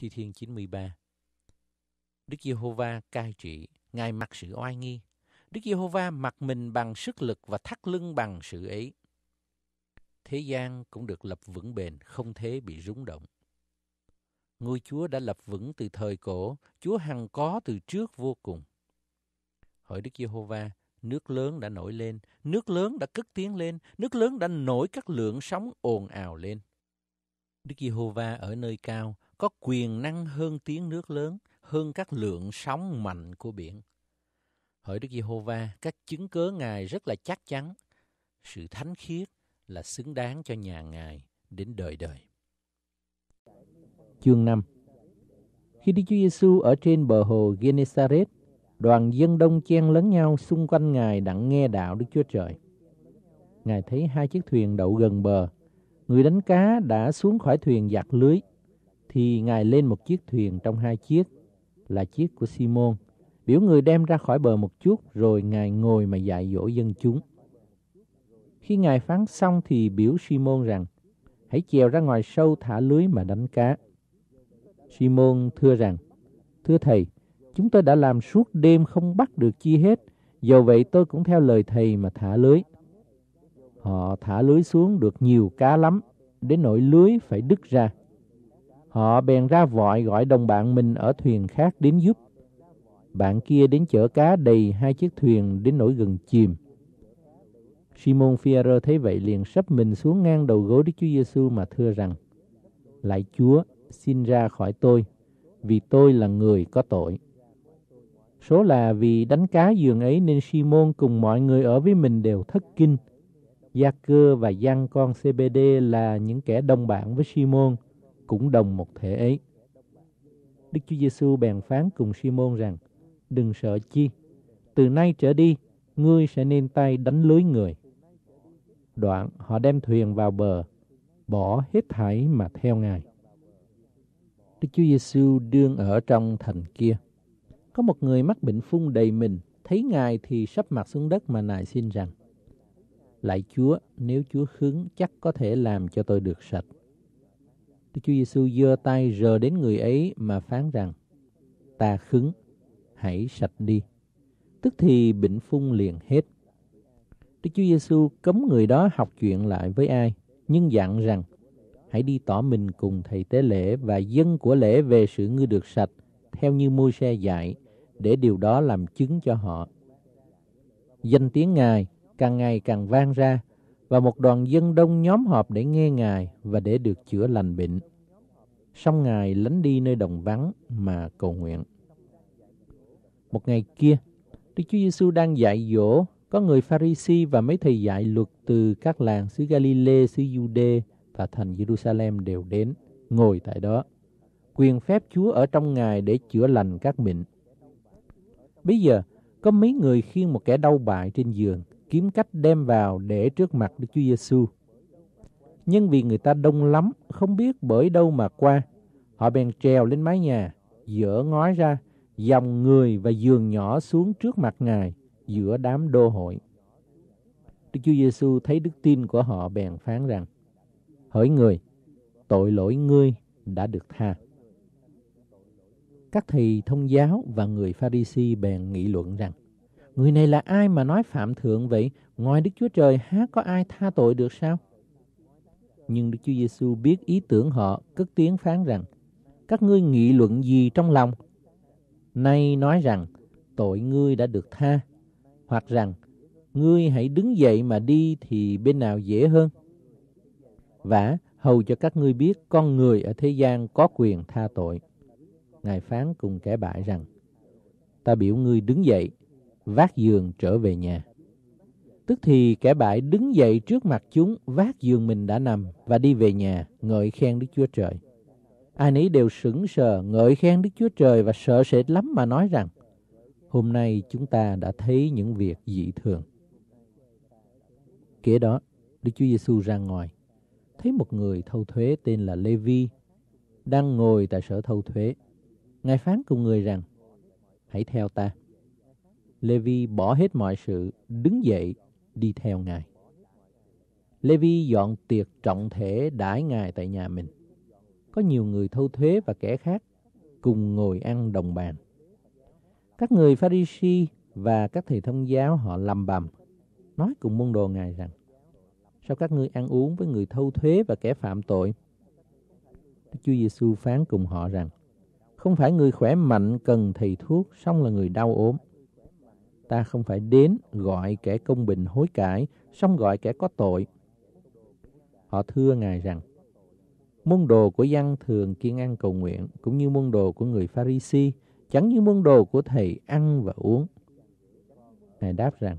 Thi Thiên 93 Đức Giê-hô-va cai trị, Ngài mặc sự oai nghi. Đức Giê-hô-va mặc mình bằng sức lực và thắt lưng bằng sự ấy. Thế gian cũng được lập vững bền, không thế bị rúng động. Ngôi Chúa đã lập vững từ thời cổ, Chúa hằng có từ trước vô cùng. Hỏi Đức Giê-hô-va, nước lớn đã nổi lên, nước lớn đã cất tiếng lên, nước lớn đã nổi các lượng sóng ồn ào lên. Đức Giê-hô-va ở nơi cao, có quyền năng hơn tiếng nước lớn, hơn các lượng sóng mạnh của biển. Hỡi Đức Giê-hô-va, các chứng cớ Ngài rất là chắc chắn. Sự thánh khiết là xứng đáng cho nhà Ngài đến đời đời. Chương 5 Khi Đức Chúa Giêsu ở trên bờ hồ Gennesaret, đoàn dân đông chen lấn nhau xung quanh Ngài đặng nghe đạo Đức Chúa Trời. Ngài thấy hai chiếc thuyền đậu gần bờ, người đánh cá đã xuống khỏi thuyền giặt lưới thì Ngài lên một chiếc thuyền trong hai chiếc, là chiếc của Simon. Biểu người đem ra khỏi bờ một chút, rồi Ngài ngồi mà dạy dỗ dân chúng. Khi Ngài phán xong thì biểu Simon rằng, hãy chèo ra ngoài sâu thả lưới mà đánh cá. Simon thưa rằng, Thưa Thầy, chúng tôi đã làm suốt đêm không bắt được chi hết, dầu vậy tôi cũng theo lời Thầy mà thả lưới. Họ thả lưới xuống được nhiều cá lắm, đến nỗi lưới phải đứt ra. Họ bèn ra vội gọi đồng bạn mình ở thuyền khác đến giúp. Bạn kia đến chở cá đầy hai chiếc thuyền đến nỗi gần chìm. Simon Fierro thấy vậy liền sắp mình xuống ngang đầu gối Đức Chúa Giêsu mà thưa rằng Lạy Chúa, xin ra khỏi tôi, vì tôi là người có tội. Số là vì đánh cá giường ấy nên Simon cùng mọi người ở với mình đều thất kinh. Gia Cơ và Giăng con CBD là những kẻ đồng bạn với Simon cũng đồng một thể ấy. Đức Chúa Giêsu bèn phán cùng Simon rằng, đừng sợ chi, từ nay trở đi, ngươi sẽ nên tay đánh lưới người. Đoạn họ đem thuyền vào bờ, bỏ hết thảy mà theo Ngài. Đức Chúa Giêsu đương ở trong thành kia. Có một người mắc bệnh phun đầy mình, thấy Ngài thì sắp mặt xuống đất mà nài xin rằng, Lạy Chúa, nếu Chúa hứng chắc có thể làm cho tôi được sạch. Đức Chúa Giêsu giơ tay rờ đến người ấy mà phán rằng: "Ta khứng, hãy sạch đi." Tức thì bệnh phun liền hết. Đức Chúa Giêsu cấm người đó học chuyện lại với ai, nhưng dặn rằng: "Hãy đi tỏ mình cùng thầy tế lễ và dân của lễ về sự ngươi được sạch theo như Môi-se dạy, để điều đó làm chứng cho họ." Danh tiếng Ngài càng ngày càng vang ra và một đoàn dân đông nhóm họp để nghe Ngài và để được chữa lành bệnh. Xong Ngài lánh đi nơi đồng vắng mà cầu nguyện. Một ngày kia, Đức Chúa Giêsu đang dạy dỗ có người Pharisee và mấy thầy dạy luật từ các làng xứ Galilee, xứ Jude và thành Jerusalem đều đến, ngồi tại đó. Quyền phép Chúa ở trong Ngài để chữa lành các bệnh. Bây giờ, có mấy người khiêng một kẻ đau bại trên giường kiếm cách đem vào để trước mặt Đức Chúa Giêsu. Nhưng vì người ta đông lắm, không biết bởi đâu mà qua, họ bèn trèo lên mái nhà, dỡ ngói ra, dòng người và giường nhỏ xuống trước mặt Ngài giữa đám đô hội. Đức Chúa Giêsu thấy đức tin của họ bèn phán rằng: Hỡi người, tội lỗi ngươi đã được tha. Các thầy thông giáo và người Pharisee bèn nghị luận rằng: Người này là ai mà nói phạm thượng vậy? Ngoài Đức Chúa Trời há có ai tha tội được sao? Nhưng Đức Chúa Giêsu biết ý tưởng họ, cất tiếng phán rằng, các ngươi nghị luận gì trong lòng? Nay nói rằng, tội ngươi đã được tha, hoặc rằng, ngươi hãy đứng dậy mà đi thì bên nào dễ hơn? Và hầu cho các ngươi biết con người ở thế gian có quyền tha tội. Ngài phán cùng kẻ bại rằng, ta biểu ngươi đứng dậy, vác giường trở về nhà. Tức thì kẻ bại đứng dậy trước mặt chúng, vác giường mình đã nằm và đi về nhà, ngợi khen Đức Chúa Trời. Ai nấy đều sững sờ, ngợi khen Đức Chúa Trời và sợ sệt lắm mà nói rằng, hôm nay chúng ta đã thấy những việc dị thường. Kế đó, Đức Chúa Giêsu ra ngoài, thấy một người thâu thuế tên là Lê Vi đang ngồi tại sở thâu thuế. Ngài phán cùng người rằng, hãy theo ta. Levi bỏ hết mọi sự, đứng dậy, đi theo Ngài. Levi dọn tiệc trọng thể đãi Ngài tại nhà mình. Có nhiều người thâu thuế và kẻ khác cùng ngồi ăn đồng bàn. Các người pha và các thầy thông giáo họ lầm bầm, nói cùng môn đồ Ngài rằng, sao các ngươi ăn uống với người thâu thuế và kẻ phạm tội? Đức Chúa Giêsu phán cùng họ rằng, không phải người khỏe mạnh cần thầy thuốc, song là người đau ốm ta không phải đến gọi kẻ công bình hối cải, xong gọi kẻ có tội. Họ thưa Ngài rằng, môn đồ của dân thường kiên ăn cầu nguyện, cũng như môn đồ của người pha si, chẳng như môn đồ của thầy ăn và uống. Ngài đáp rằng,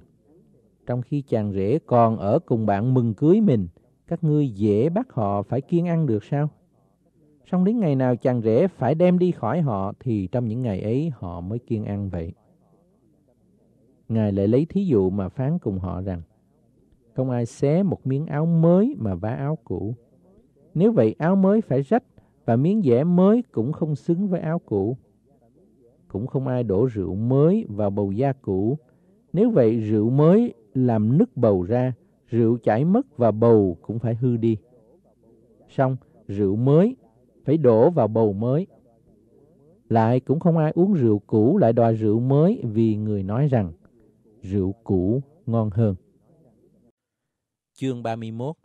trong khi chàng rể còn ở cùng bạn mừng cưới mình, các ngươi dễ bắt họ phải kiên ăn được sao? Xong đến ngày nào chàng rể phải đem đi khỏi họ thì trong những ngày ấy họ mới kiên ăn vậy. Ngài lại lấy thí dụ mà phán cùng họ rằng, không ai xé một miếng áo mới mà vá áo cũ. Nếu vậy áo mới phải rách và miếng vẽ mới cũng không xứng với áo cũ. Cũng không ai đổ rượu mới vào bầu da cũ. Nếu vậy rượu mới làm nứt bầu ra, rượu chảy mất và bầu cũng phải hư đi. Xong, rượu mới phải đổ vào bầu mới. Lại cũng không ai uống rượu cũ lại đòi rượu mới vì người nói rằng rượu cũ ngon hơn. Chương 31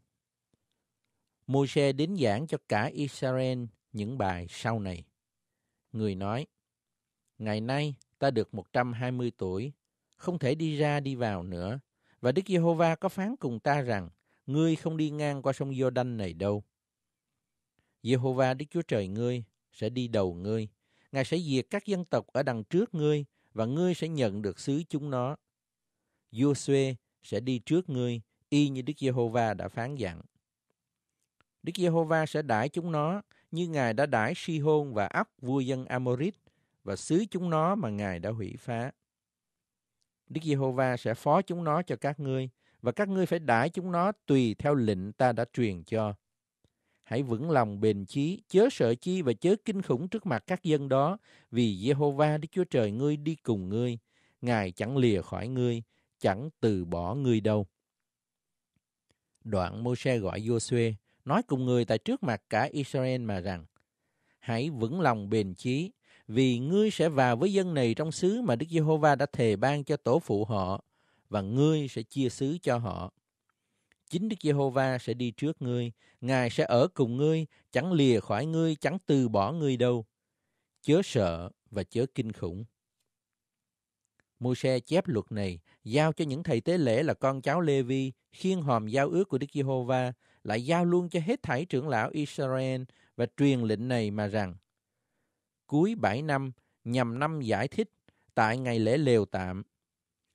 Môi-se đến giảng cho cả Israel những bài sau này. Người nói, Ngày nay ta được 120 tuổi, không thể đi ra đi vào nữa, và Đức Giê-hô-va có phán cùng ta rằng, ngươi không đi ngang qua sông Giô-đanh này đâu. Giê-hô-va Đức Chúa Trời ngươi sẽ đi đầu ngươi, Ngài sẽ diệt các dân tộc ở đằng trước ngươi, và ngươi sẽ nhận được xứ chúng nó giô sẽ đi trước ngươi, y như Đức Giê-hô-va đã phán dặn. Đức Giê-hô-va sẽ đãi chúng nó như Ngài đã đãi Si-hôn và ấp vua dân Amorit và xứ chúng nó mà Ngài đã hủy phá. Đức Giê-hô-va sẽ phó chúng nó cho các ngươi và các ngươi phải đãi chúng nó tùy theo lệnh ta đã truyền cho. Hãy vững lòng bền chí, chớ sợ chi và chớ kinh khủng trước mặt các dân đó, vì Giê-hô-va Đức Chúa Trời ngươi đi cùng ngươi, Ngài chẳng lìa khỏi ngươi, chẳng từ bỏ ngươi đâu. Đoạn mô se gọi Giô-suê, nói cùng người tại trước mặt cả Israel mà rằng, Hãy vững lòng bền chí, vì ngươi sẽ vào với dân này trong xứ mà Đức Giê-hô-va đã thề ban cho tổ phụ họ, và ngươi sẽ chia xứ cho họ. Chính Đức Giê-hô-va sẽ đi trước ngươi, Ngài sẽ ở cùng ngươi, chẳng lìa khỏi ngươi, chẳng từ bỏ ngươi đâu. Chớ sợ và chớ kinh khủng. Môi-se chép luật này, giao cho những thầy tế lễ là con cháu Lê-vi, khiên hòm giao ước của Đức Giê-hô-va, lại giao luôn cho hết thảy trưởng lão Israel và truyền lệnh này mà rằng, cuối bảy năm, nhằm năm giải thích, tại ngày lễ lều tạm,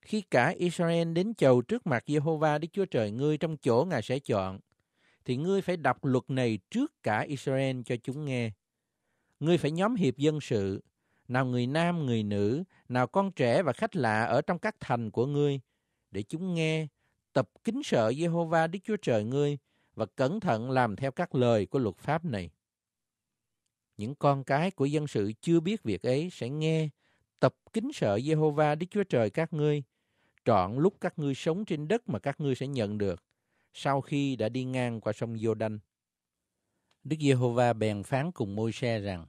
khi cả Israel đến chầu trước mặt Giê-hô-va Đức Chúa Trời ngươi trong chỗ Ngài sẽ chọn, thì ngươi phải đọc luật này trước cả Israel cho chúng nghe. Ngươi phải nhóm hiệp dân sự, nào người nam, người nữ, nào con trẻ và khách lạ ở trong các thành của ngươi, để chúng nghe, tập kính sợ Jehovah Đức Chúa Trời ngươi và cẩn thận làm theo các lời của luật pháp này. Những con cái của dân sự chưa biết việc ấy sẽ nghe, tập kính sợ Jehovah Đức Chúa Trời các ngươi, trọn lúc các ngươi sống trên đất mà các ngươi sẽ nhận được, sau khi đã đi ngang qua sông Giô-đanh. Đức Giê-hô-va bèn phán cùng môi se rằng,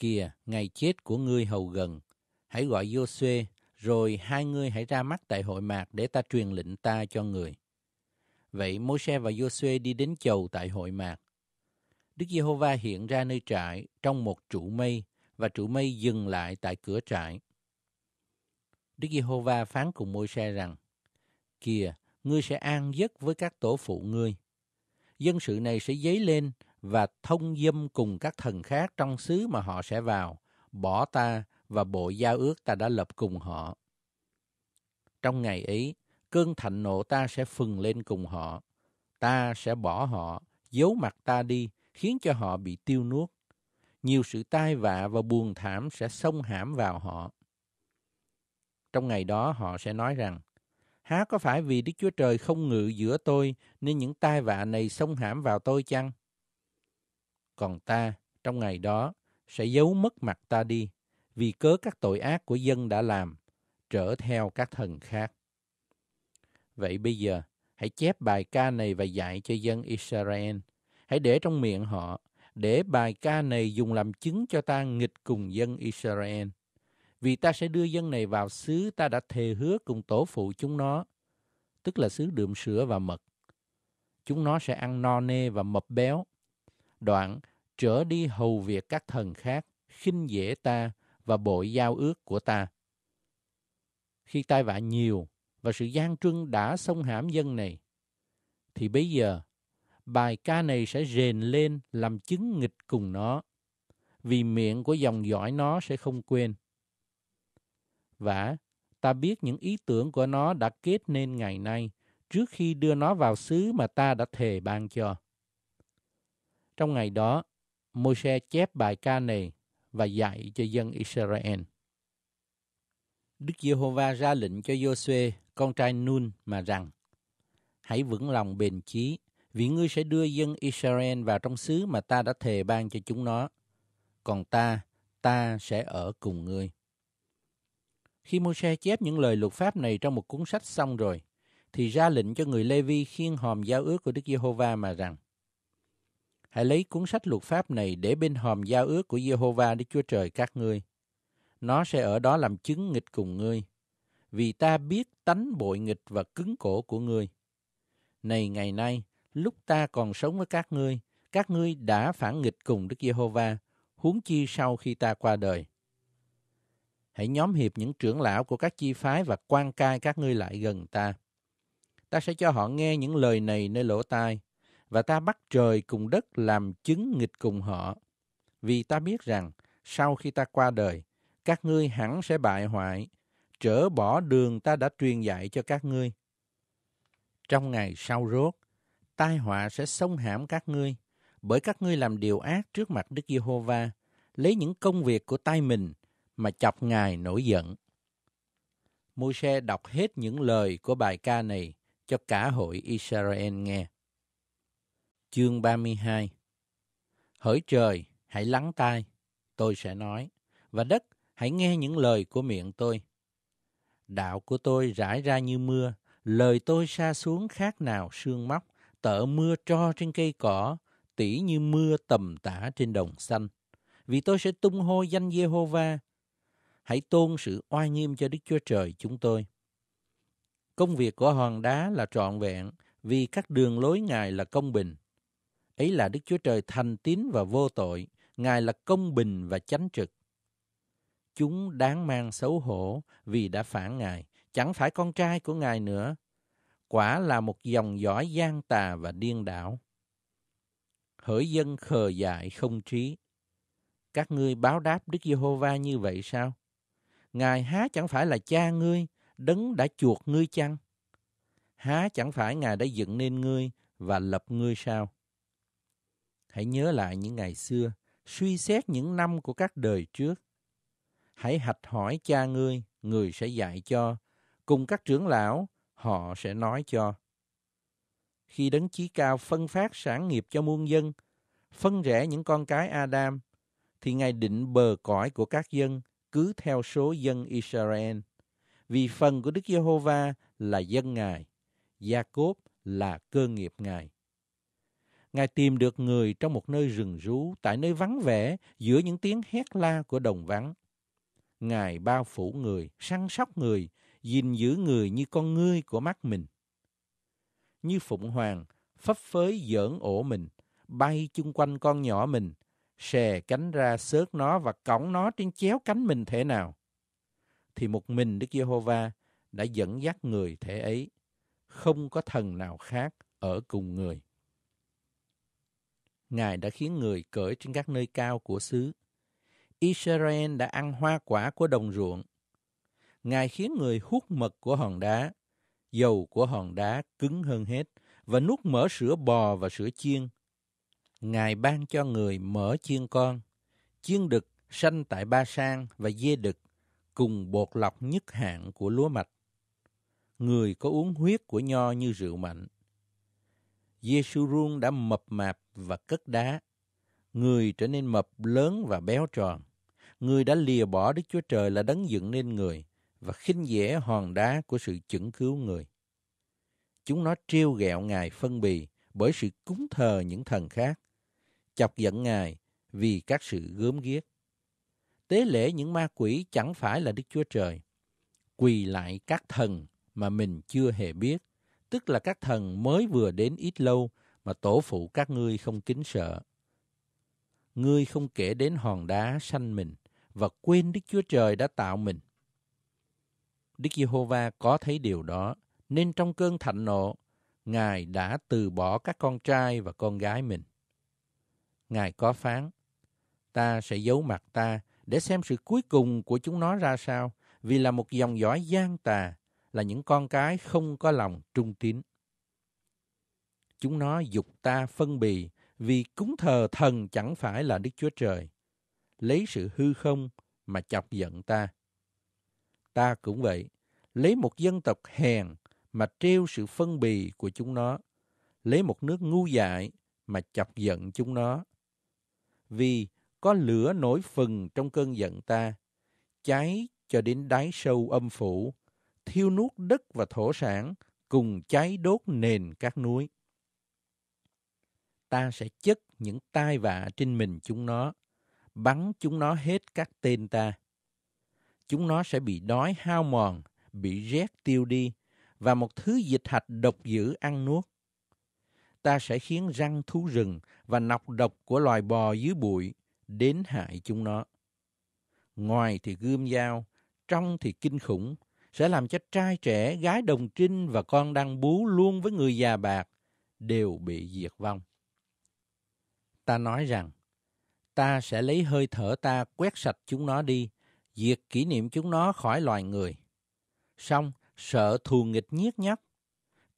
Kìa, ngày chết của ngươi hầu gần. Hãy gọi Giô-suê, rồi hai ngươi hãy ra mắt tại hội mạc để ta truyền lệnh ta cho người. Vậy Môi-se và Giô-suê đi đến chầu tại hội mạc. Đức Giê-hô-va hiện ra nơi trại trong một trụ mây và trụ mây dừng lại tại cửa trại. Đức Giê-hô-va phán cùng Môi-se rằng: Kìa, ngươi sẽ an giấc với các tổ phụ ngươi. Dân sự này sẽ dấy lên và thông dâm cùng các thần khác trong xứ mà họ sẽ vào, bỏ ta và bộ giao ước ta đã lập cùng họ. Trong ngày ấy, cơn thạnh nộ ta sẽ phừng lên cùng họ. Ta sẽ bỏ họ, giấu mặt ta đi, khiến cho họ bị tiêu nuốt. Nhiều sự tai vạ và buồn thảm sẽ xông hãm vào họ. Trong ngày đó họ sẽ nói rằng, Há có phải vì Đức Chúa Trời không ngự giữa tôi nên những tai vạ này xông hãm vào tôi chăng? Còn ta, trong ngày đó, sẽ giấu mất mặt ta đi, vì cớ các tội ác của dân đã làm, trở theo các thần khác. Vậy bây giờ, hãy chép bài ca này và dạy cho dân Israel. Hãy để trong miệng họ, để bài ca này dùng làm chứng cho ta nghịch cùng dân Israel. Vì ta sẽ đưa dân này vào xứ ta đã thề hứa cùng tổ phụ chúng nó, tức là xứ đượm sữa và mật. Chúng nó sẽ ăn no nê và mập béo. Đoạn, trở đi hầu việc các thần khác, khinh dễ ta và bội giao ước của ta. Khi tai vạ nhiều và sự gian trưng đã xông hãm dân này, thì bây giờ bài ca này sẽ rền lên làm chứng nghịch cùng nó, vì miệng của dòng dõi nó sẽ không quên. Vả, ta biết những ý tưởng của nó đã kết nên ngày nay, trước khi đưa nó vào xứ mà ta đã thề ban cho. Trong ngày đó, môi chép bài ca này và dạy cho dân Israel. Đức Giê-hô-va ra lệnh cho Giô-suê, con trai Nun mà rằng: Hãy vững lòng bền chí, vì ngươi sẽ đưa dân Israel vào trong xứ mà ta đã thề ban cho chúng nó. Còn ta, ta sẽ ở cùng ngươi. Khi Môi-se chép những lời luật pháp này trong một cuốn sách xong rồi, thì ra lệnh cho người Lê-vi khiêng hòm giao ước của Đức Giê-hô-va mà rằng: Hãy lấy cuốn sách luật pháp này để bên hòm giao ước của Giê-hô-va Đức Chúa Trời các ngươi. Nó sẽ ở đó làm chứng nghịch cùng ngươi, vì ta biết tánh bội nghịch và cứng cổ của ngươi. Này ngày nay, lúc ta còn sống với các ngươi, các ngươi đã phản nghịch cùng Đức Giê-hô-va, huống chi sau khi ta qua đời. Hãy nhóm hiệp những trưởng lão của các chi phái và quan cai các ngươi lại gần ta. Ta sẽ cho họ nghe những lời này nơi lỗ tai, và ta bắt trời cùng đất làm chứng nghịch cùng họ. Vì ta biết rằng, sau khi ta qua đời, các ngươi hẳn sẽ bại hoại, trở bỏ đường ta đã truyền dạy cho các ngươi. Trong ngày sau rốt, tai họa sẽ xông hãm các ngươi, bởi các ngươi làm điều ác trước mặt Đức Giê-hô-va, lấy những công việc của tay mình mà chọc Ngài nổi giận. Môi-se đọc hết những lời của bài ca này cho cả hội Israel nghe. Chương 32 Hỡi trời, hãy lắng tai, tôi sẽ nói, và đất, hãy nghe những lời của miệng tôi. Đạo của tôi rải ra như mưa, lời tôi xa xuống khác nào sương móc, tợ mưa tro trên cây cỏ, tỉ như mưa tầm tã trên đồng xanh. Vì tôi sẽ tung hô danh Giê-hô-va. Hãy tôn sự oai nghiêm cho Đức Chúa Trời chúng tôi. Công việc của hòn đá là trọn vẹn, vì các đường lối Ngài là công bình Ấy là Đức Chúa Trời thành tín và vô tội, Ngài là công bình và chánh trực. Chúng đáng mang xấu hổ vì đã phản Ngài, chẳng phải con trai của Ngài nữa. Quả là một dòng dõi gian tà và điên đảo. Hỡi dân khờ dại không trí. Các ngươi báo đáp Đức Giê-hô-va như vậy sao? Ngài há chẳng phải là cha ngươi, đấng đã chuộc ngươi chăng? Há chẳng phải Ngài đã dựng nên ngươi và lập ngươi sao? Hãy nhớ lại những ngày xưa, suy xét những năm của các đời trước. Hãy hạch hỏi cha ngươi, người sẽ dạy cho. Cùng các trưởng lão, họ sẽ nói cho. Khi đấng chí cao phân phát sản nghiệp cho muôn dân, phân rẽ những con cái Adam, thì Ngài định bờ cõi của các dân cứ theo số dân Israel. Vì phần của Đức Giê-hô-va là dân Ngài, Gia-cốp là cơ nghiệp Ngài. Ngài tìm được người trong một nơi rừng rú, tại nơi vắng vẻ, giữa những tiếng hét la của đồng vắng. Ngài bao phủ người, săn sóc người, gìn giữ người như con ngươi của mắt mình. Như phụng hoàng, phấp phới giỡn ổ mình, bay chung quanh con nhỏ mình, xè cánh ra xớt nó và cõng nó trên chéo cánh mình thế nào. Thì một mình Đức Giê-hô-va đã dẫn dắt người thể ấy, không có thần nào khác ở cùng người. Ngài đã khiến người cởi trên các nơi cao của xứ. Israel đã ăn hoa quả của đồng ruộng. Ngài khiến người hút mật của hòn đá, dầu của hòn đá cứng hơn hết, và nuốt mỡ sữa bò và sữa chiên. Ngài ban cho người mỡ chiên con, chiên đực sanh tại Ba Sang và dê đực, cùng bột lọc nhất hạng của lúa mạch. Người có uống huyết của nho như rượu mạnh, Giê-xu-ruông đã mập mạp và cất đá. Người trở nên mập lớn và béo tròn. Người đã lìa bỏ Đức Chúa Trời là đấng dựng nên người và khinh dễ hòn đá của sự chững cứu người. Chúng nó trêu ghẹo Ngài phân bì bởi sự cúng thờ những thần khác, chọc giận Ngài vì các sự gớm ghiếc. Tế lễ những ma quỷ chẳng phải là Đức Chúa Trời, quỳ lại các thần mà mình chưa hề biết tức là các thần mới vừa đến ít lâu mà tổ phụ các ngươi không kính sợ. Ngươi không kể đến hòn đá sanh mình và quên Đức Chúa Trời đã tạo mình. Đức Giê-hô-va có thấy điều đó, nên trong cơn thạnh nộ, Ngài đã từ bỏ các con trai và con gái mình. Ngài có phán, ta sẽ giấu mặt ta để xem sự cuối cùng của chúng nó ra sao, vì là một dòng dõi gian tà, là những con cái không có lòng trung tín. Chúng nó dục ta phân bì vì cúng thờ thần chẳng phải là Đức Chúa Trời. Lấy sự hư không mà chọc giận ta. Ta cũng vậy, lấy một dân tộc hèn mà trêu sự phân bì của chúng nó. Lấy một nước ngu dại mà chọc giận chúng nó. Vì có lửa nổi phừng trong cơn giận ta, cháy cho đến đáy sâu âm phủ thiêu nuốt đất và thổ sản, cùng cháy đốt nền các núi. Ta sẽ chất những tai vạ trên mình chúng nó, bắn chúng nó hết các tên ta. Chúng nó sẽ bị đói hao mòn, bị rét tiêu đi, và một thứ dịch hạch độc dữ ăn nuốt. Ta sẽ khiến răng thú rừng và nọc độc của loài bò dưới bụi đến hại chúng nó. Ngoài thì gươm dao, trong thì kinh khủng, sẽ làm cho trai trẻ, gái đồng trinh và con đang bú luôn với người già bạc đều bị diệt vong. Ta nói rằng, ta sẽ lấy hơi thở ta quét sạch chúng nó đi, diệt kỷ niệm chúng nó khỏi loài người. Xong, sợ thù nghịch nhiếc nhắc,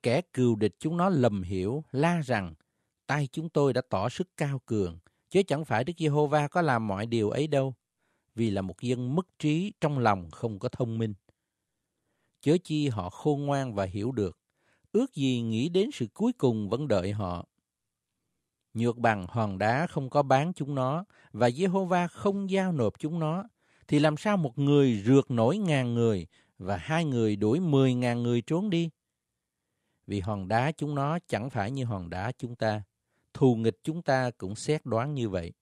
kẻ cừu địch chúng nó lầm hiểu, la rằng, tay chúng tôi đã tỏ sức cao cường, chứ chẳng phải Đức Giê-hô-va có làm mọi điều ấy đâu, vì là một dân mất trí trong lòng không có thông minh chớ chi họ khôn ngoan và hiểu được, ước gì nghĩ đến sự cuối cùng vẫn đợi họ. Nhược bằng hòn đá không có bán chúng nó và Jehovah không giao nộp chúng nó, thì làm sao một người rượt nổi ngàn người và hai người đuổi mười ngàn người trốn đi? Vì hòn đá chúng nó chẳng phải như hòn đá chúng ta, thù nghịch chúng ta cũng xét đoán như vậy.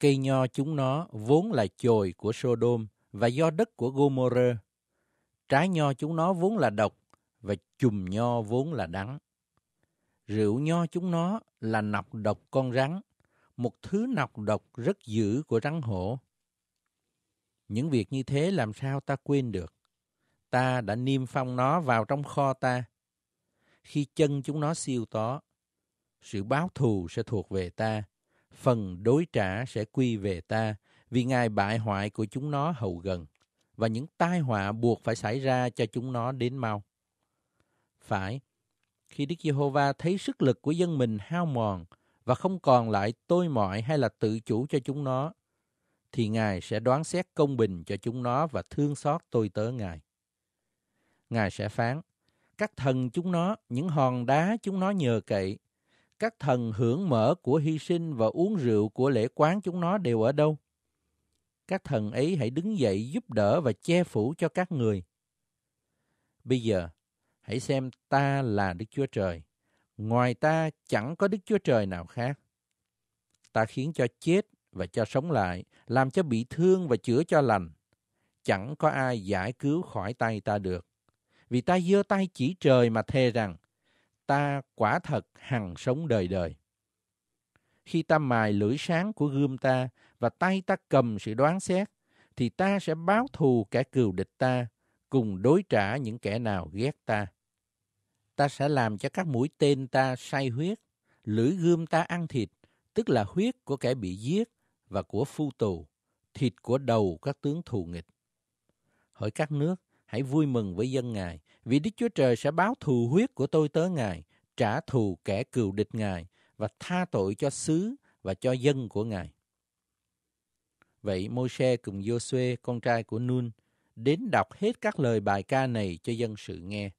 Cây nho chúng nó vốn là chồi của Sodom và do đất của Gomorrah Trái nho chúng nó vốn là độc và chùm nho vốn là đắng. Rượu nho chúng nó là nọc độc con rắn, một thứ nọc độc rất dữ của rắn hổ. Những việc như thế làm sao ta quên được? Ta đã niêm phong nó vào trong kho ta. Khi chân chúng nó siêu tó, sự báo thù sẽ thuộc về ta, phần đối trả sẽ quy về ta vì ngài bại hoại của chúng nó hầu gần và những tai họa buộc phải xảy ra cho chúng nó đến mau. Phải, khi Đức Giê-hô-va thấy sức lực của dân mình hao mòn và không còn lại tôi mọi hay là tự chủ cho chúng nó, thì Ngài sẽ đoán xét công bình cho chúng nó và thương xót tôi tớ Ngài. Ngài sẽ phán, các thần chúng nó, những hòn đá chúng nó nhờ cậy, các thần hưởng mở của hy sinh và uống rượu của lễ quán chúng nó đều ở đâu? các thần ấy hãy đứng dậy giúp đỡ và che phủ cho các người. Bây giờ, hãy xem ta là Đức Chúa Trời. Ngoài ta chẳng có Đức Chúa Trời nào khác. Ta khiến cho chết và cho sống lại, làm cho bị thương và chữa cho lành. Chẳng có ai giải cứu khỏi tay ta được. Vì ta giơ tay chỉ trời mà thề rằng, ta quả thật hằng sống đời đời khi ta mài lưỡi sáng của gươm ta và tay ta cầm sự đoán xét, thì ta sẽ báo thù kẻ cừu địch ta, cùng đối trả những kẻ nào ghét ta. Ta sẽ làm cho các mũi tên ta say huyết, lưỡi gươm ta ăn thịt, tức là huyết của kẻ bị giết và của phu tù, thịt của đầu các tướng thù nghịch. Hỡi các nước, hãy vui mừng với dân Ngài, vì Đức Chúa Trời sẽ báo thù huyết của tôi tới Ngài, trả thù kẻ cừu địch Ngài, và tha tội cho xứ và cho dân của Ngài. Vậy Môi-se cùng Giô-suê, con trai của Nun, đến đọc hết các lời bài ca này cho dân sự nghe.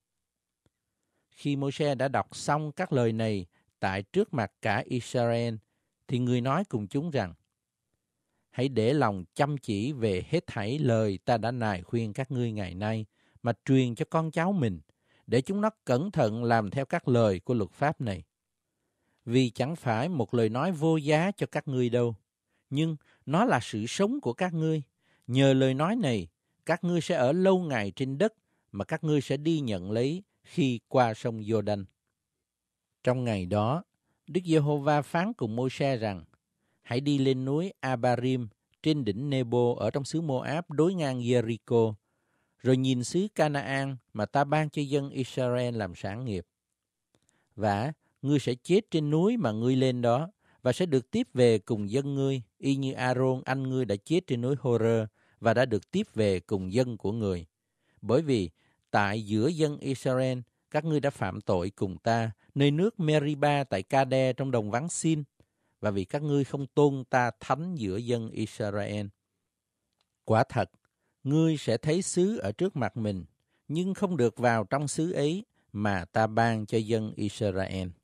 Khi Môi-se đã đọc xong các lời này tại trước mặt cả Israel, thì người nói cùng chúng rằng, Hãy để lòng chăm chỉ về hết thảy lời ta đã nài khuyên các ngươi ngày nay, mà truyền cho con cháu mình, để chúng nó cẩn thận làm theo các lời của luật pháp này vì chẳng phải một lời nói vô giá cho các ngươi đâu, nhưng nó là sự sống của các ngươi. Nhờ lời nói này, các ngươi sẽ ở lâu ngày trên đất mà các ngươi sẽ đi nhận lấy khi qua sông giô Trong ngày đó, Đức Giê-hô-va phán cùng Môi-se rằng, hãy đi lên núi Abarim trên đỉnh Nebo ở trong xứ Moab đối ngang Jericho, rồi nhìn xứ Canaan mà ta ban cho dân Israel làm sản nghiệp. Và ngươi sẽ chết trên núi mà ngươi lên đó, và sẽ được tiếp về cùng dân ngươi, y như Aaron anh ngươi đã chết trên núi Horơ và đã được tiếp về cùng dân của người. Bởi vì tại giữa dân Israel, các ngươi đã phạm tội cùng ta, nơi nước Meriba tại Kade trong đồng vắng Sin, và vì các ngươi không tôn ta thánh giữa dân Israel. Quả thật, ngươi sẽ thấy xứ ở trước mặt mình, nhưng không được vào trong xứ ấy mà ta ban cho dân Israel.